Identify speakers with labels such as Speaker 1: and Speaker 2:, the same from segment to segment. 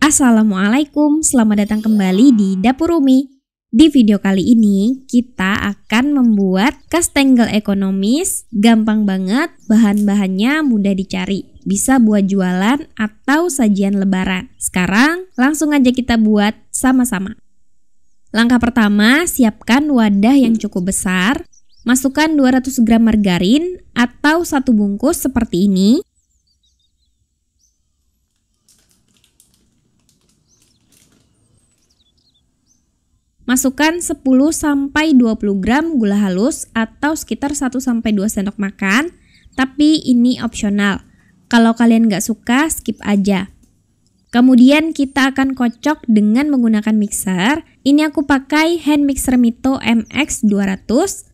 Speaker 1: Assalamualaikum, selamat datang kembali di Dapur Rumi. Di video kali ini, kita akan membuat kastengel ekonomis, gampang banget, bahan-bahannya mudah dicari. Bisa buat jualan atau sajian lebaran. Sekarang, langsung aja kita buat sama-sama. Langkah pertama, siapkan wadah yang cukup besar. Masukkan 200 gram margarin atau satu bungkus seperti ini Masukkan 10 sampai 20 gram gula halus atau sekitar 1 sampai 2 sendok makan, tapi ini opsional. Kalau kalian nggak suka, skip aja. Kemudian kita akan kocok dengan menggunakan mixer. Ini aku pakai hand mixer Mito MX200,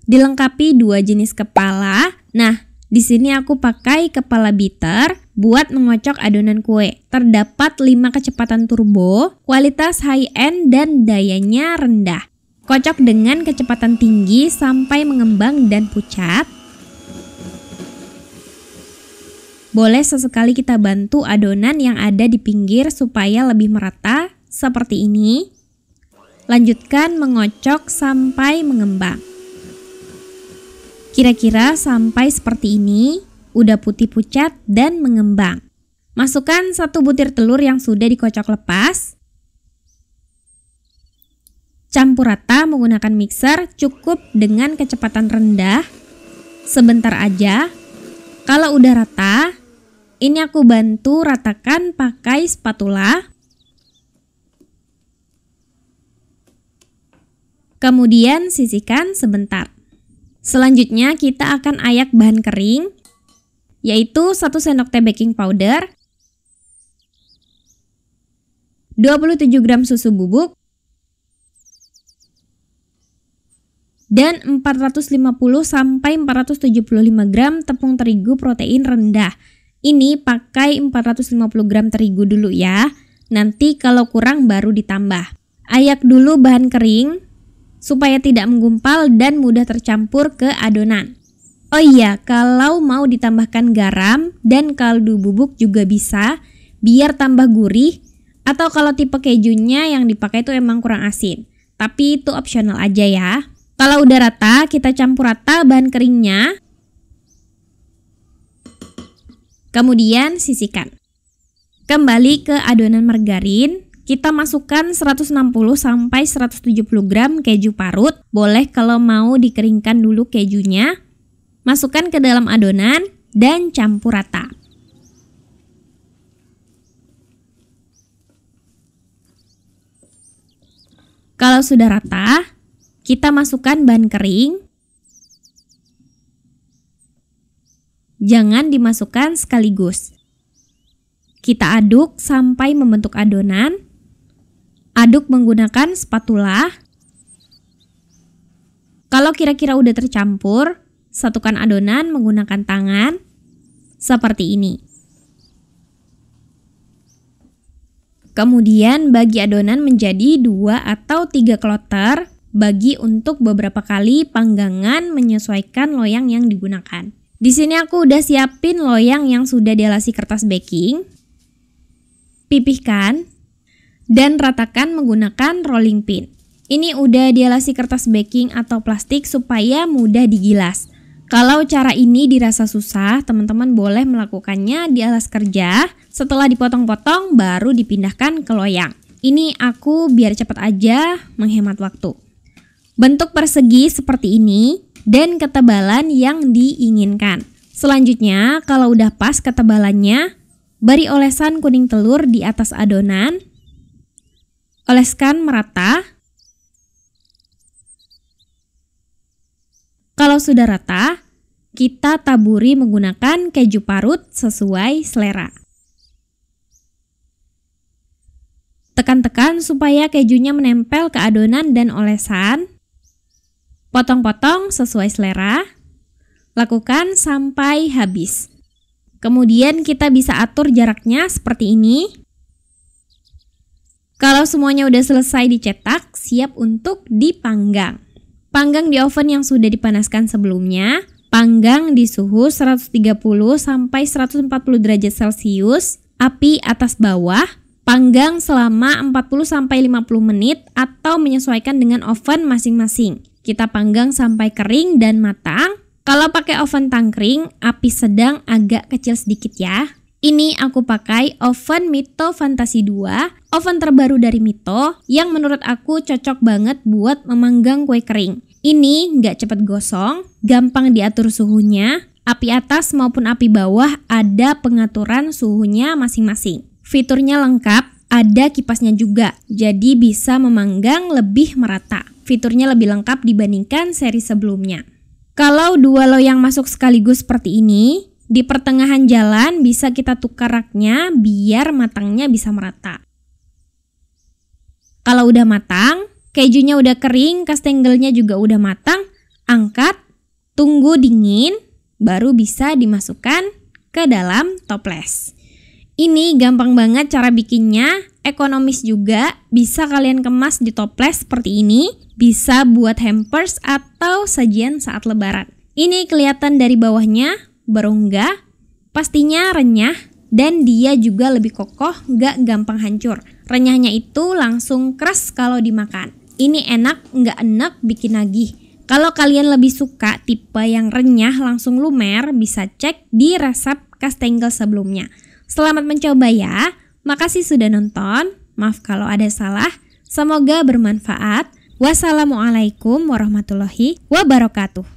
Speaker 1: dilengkapi dua jenis kepala. Nah, di sini aku pakai kepala bitter, buat mengocok adonan kue. Terdapat 5 kecepatan turbo, kualitas high-end dan dayanya rendah. Kocok dengan kecepatan tinggi sampai mengembang dan pucat. Boleh sesekali kita bantu adonan yang ada di pinggir supaya lebih merata, seperti ini. Lanjutkan mengocok sampai mengembang. Kira-kira sampai seperti ini udah putih pucat dan mengembang. Masukkan satu butir telur yang sudah dikocok lepas. Campur rata menggunakan mixer cukup dengan kecepatan rendah. Sebentar aja. Kalau udah rata, ini aku bantu ratakan pakai spatula. Kemudian sisihkan sebentar. Selanjutnya kita akan ayak bahan kering yaitu 1 sendok teh baking powder, 27 gram susu bubuk, dan 450 sampai 475 gram tepung terigu protein rendah. Ini pakai 450 gram terigu dulu ya. Nanti kalau kurang baru ditambah. Ayak dulu bahan kering supaya tidak menggumpal dan mudah tercampur ke adonan. Oh iya, kalau mau ditambahkan garam dan kaldu bubuk juga bisa, biar tambah gurih. Atau kalau tipe kejunya yang dipakai itu emang kurang asin. Tapi itu opsional aja ya. Kalau udah rata, kita campur rata bahan keringnya. Kemudian sisihkan. Kembali ke adonan margarin, kita masukkan 160 sampai 170 gram keju parut. Boleh kalau mau dikeringkan dulu kejunya Masukkan ke dalam adonan dan campur rata. Kalau sudah rata, kita masukkan bahan kering. Jangan dimasukkan sekaligus. Kita aduk sampai membentuk adonan. Aduk menggunakan spatula. Kalau kira-kira udah tercampur, Satukan adonan menggunakan tangan seperti ini. Kemudian bagi adonan menjadi dua atau tiga kloter bagi untuk beberapa kali panggangan menyesuaikan loyang yang digunakan. Di sini aku udah siapin loyang yang sudah dialasi kertas baking. Pipihkan dan ratakan menggunakan rolling pin. Ini udah dialasi kertas baking atau plastik supaya mudah digilas. Kalau cara ini dirasa susah, teman-teman boleh melakukannya di alas kerja. Setelah dipotong-potong, baru dipindahkan ke loyang. Ini aku biar cepat aja menghemat waktu. Bentuk persegi seperti ini dan ketebalan yang diinginkan. Selanjutnya, kalau udah pas ketebalannya, beri olesan kuning telur di atas adonan. Oleskan merata Kalau sudah rata, kita taburi menggunakan keju parut sesuai selera. Tekan-tekan supaya kejunya menempel ke adonan dan olesan. Potong-potong sesuai selera. Lakukan sampai habis. Kemudian kita bisa atur jaraknya seperti ini. Kalau semuanya udah selesai dicetak, siap untuk dipanggang. Panggang di oven yang sudah dipanaskan sebelumnya. Panggang di suhu 130 sampai 140 derajat Celcius, api atas bawah. Panggang selama 40 sampai 50 menit atau menyesuaikan dengan oven masing-masing. Kita panggang sampai kering dan matang. Kalau pakai oven tangkring, api sedang agak kecil sedikit ya. Ini aku pakai oven Mito Fantasi 2, oven terbaru dari Mito yang menurut aku cocok banget buat memanggang kue kering. Ini nggak cepat gosong, gampang diatur suhunya, api atas maupun api bawah ada pengaturan suhunya masing-masing. Fiturnya lengkap, ada kipasnya juga, jadi bisa memanggang lebih merata. Fiturnya lebih lengkap dibandingkan seri sebelumnya. Kalau dua loyang masuk sekaligus seperti ini, di pertengahan jalan bisa kita tukar raknya biar matangnya bisa merata. Kalau udah matang, kejunya udah kering, kastengelnya juga udah matang, angkat, tunggu dingin, baru bisa dimasukkan ke dalam toples. Ini gampang banget cara bikinnya, ekonomis juga, bisa kalian kemas di toples seperti ini, bisa buat hampers atau sajian saat lebaran. Ini kelihatan dari bawahnya, berongga, pastinya renyah, dan dia juga lebih kokoh, gak gampang hancur. Renyahnya itu langsung keras kalau dimakan. Ini enak, nggak enak, bikin nagih. Kalau kalian lebih suka tipe yang renyah langsung lumer, bisa cek di resep kastengel sebelumnya. Selamat mencoba ya. Makasih sudah nonton. Maaf kalau ada salah. Semoga bermanfaat. Wassalamualaikum warahmatullahi wabarakatuh.